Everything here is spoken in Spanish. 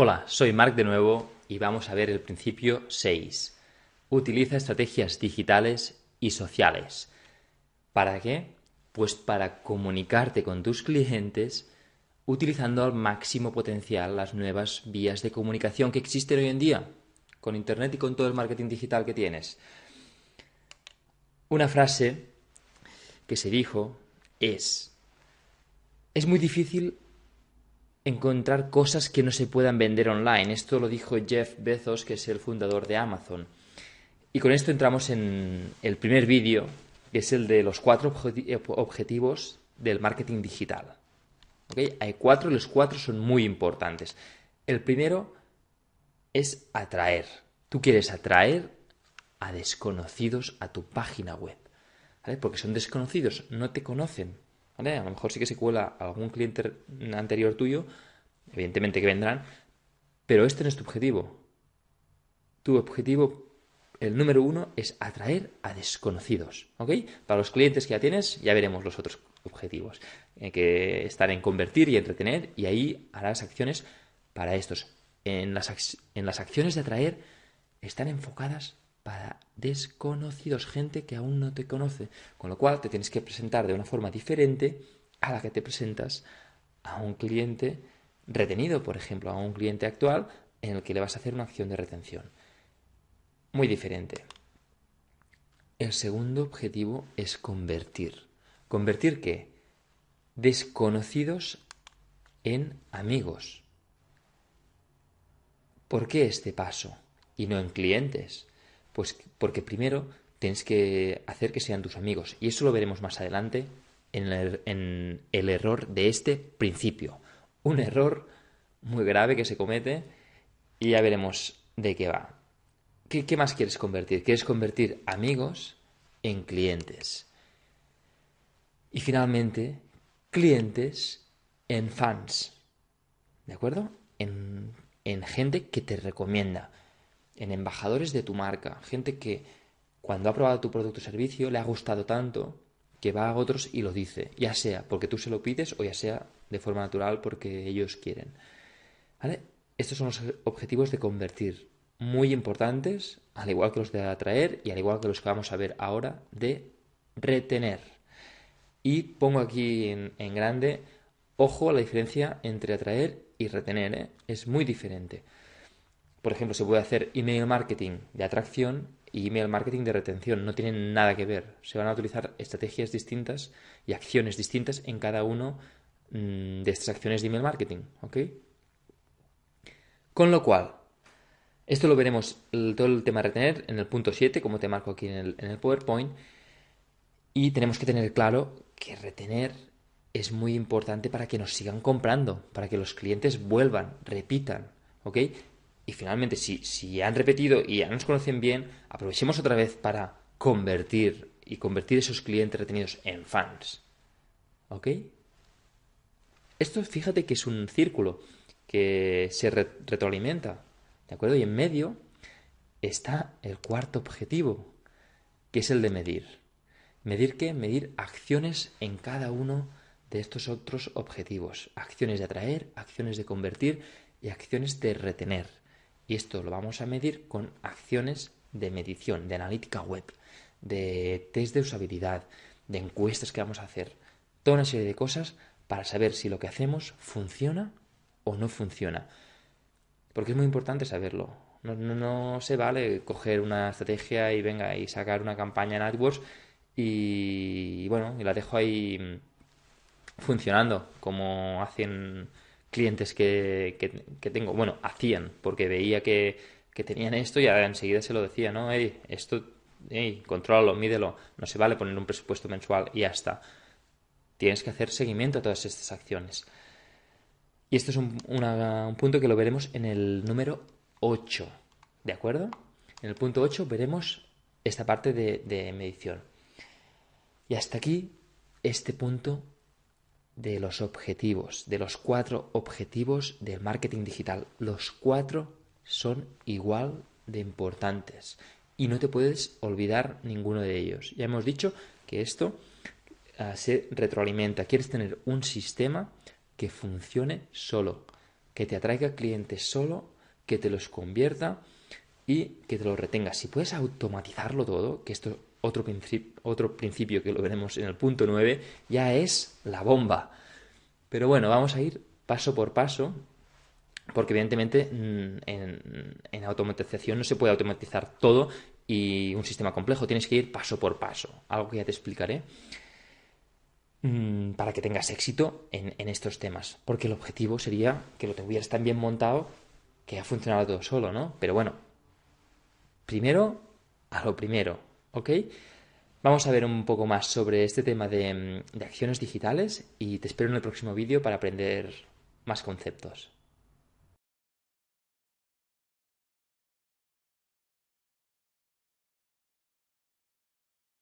Hola, soy Marc de nuevo y vamos a ver el principio 6. Utiliza estrategias digitales y sociales. ¿Para qué? Pues para comunicarte con tus clientes utilizando al máximo potencial las nuevas vías de comunicación que existen hoy en día, con Internet y con todo el marketing digital que tienes. Una frase que se dijo es, es muy difícil encontrar cosas que no se puedan vender online. Esto lo dijo Jeff Bezos, que es el fundador de Amazon. Y con esto entramos en el primer vídeo, que es el de los cuatro eh, objetivos del marketing digital. Hay cuatro y los cuatro son muy importantes. El primero es atraer. Tú quieres atraer a desconocidos a tu página web, porque son desconocidos, no te conocen. A lo mejor sí que se cuela algún cliente anterior tuyo, evidentemente que vendrán, pero este no es tu objetivo. Tu objetivo, el número uno, es atraer a desconocidos, ¿ok? Para los clientes que ya tienes, ya veremos los otros objetivos, Estar eh, que estar en convertir y entretener, y ahí harás acciones para estos. En las, en las acciones de atraer están enfocadas para desconocidos, gente que aún no te conoce, con lo cual te tienes que presentar de una forma diferente a la que te presentas a un cliente retenido, por ejemplo, a un cliente actual en el que le vas a hacer una acción de retención. Muy diferente. El segundo objetivo es convertir. ¿Convertir qué? Desconocidos en amigos. ¿Por qué este paso y no en clientes? Pues porque primero tienes que hacer que sean tus amigos. Y eso lo veremos más adelante en el, error de este principio. Un error muy grave que se comete y ya veremos de qué va. ¿Qué, más quieres convertir? Quieres convertir amigos en clientes. Y finalmente, clientes en fans. ¿De acuerdo? en gente que te recomienda en embajadores de tu marca, gente que cuando ha probado tu producto o servicio le ha gustado tanto que va a otros y lo dice, ya sea porque tú se lo pides o ya sea de forma natural porque ellos quieren. ¿Vale? Estos son los objetivos de convertir, muy importantes, al igual que los de atraer y al igual que los que vamos a ver ahora de retener. Y pongo aquí en, grande, ojo a la diferencia entre atraer y retener, ¿eh? es muy diferente. Por ejemplo, se puede hacer email marketing de atracción y email marketing de retención. No tienen nada que ver. Se van a utilizar estrategias distintas y acciones distintas en cada uno mm, de estas acciones de email marketing. ¿Ok? Con lo cual, esto lo veremos todo el tema retener en el punto 7, como te marco aquí en el, en el PowerPoint. Y tenemos que tener claro que retener es muy importante para que nos sigan comprando, para que los clientes vuelvan, repitan. ¿Ok? Y finalmente, si, si han repetido y ya nos conocen bien, aprovechemos otra vez para convertir y convertir esos clientes retenidos en fans. ¿Ok? Esto fíjate que es un círculo que se retroalimenta. ¿De acuerdo? Y en medio está el cuarto objetivo, que es el de medir. ¿Medir qué? Medir acciones en cada uno de estos otros objetivos. Acciones de atraer, acciones de convertir y acciones de retener. Y esto lo vamos a medir con acciones de medición, de analítica web, de test de usabilidad, de encuestas que vamos a hacer, toda una serie de cosas para saber si lo que hacemos funciona o no funciona. Porque es muy importante saberlo. No, se vale coger una estrategia y venga y sacar una campaña en AdWords y bueno, y la dejo ahí mm, funcionando como hacen clientes que, tengo, bueno, hacían, porque veía que, tenían esto y enseguida se lo decía, ¿no? esto, ey, mídelo, no se vale poner un presupuesto mensual y ya está. Tienes que hacer seguimiento a todas estas acciones. Y esto es un, punto que lo veremos en el número 8, ¿de acuerdo? En el punto 8 veremos esta parte de medición. Y hasta aquí este punto de los objetivos, de los cuatro objetivos del marketing digital. Los cuatro son igual de importantes y no te puedes olvidar ninguno de ellos. Ya hemos dicho que esto ah, se retroalimenta. Quieres tener un sistema que funcione solo, que te atraiga clientes solo, que te los convierta y que te los retenga. Si puedes automatizarlo todo, que esto otro, otro principio que lo veremos en el punto 9, ya es la bomba. Pero bueno, vamos a ir paso por paso, porque evidentemente mm, en, automatización no se puede automatizar todo y un sistema complejo, tienes que ir paso por paso, algo que ya te explicaré mm, para que tengas éxito en, estos temas. Porque el objetivo sería que lo tuvieras tan bien montado que ha funcionara todo solo, Pero bueno, primero a lo primero. ¿Ok? Vamos a ver un poco más sobre este tema mm, de, acciones digitales y te espero en el próximo vídeo para aprender más conceptos.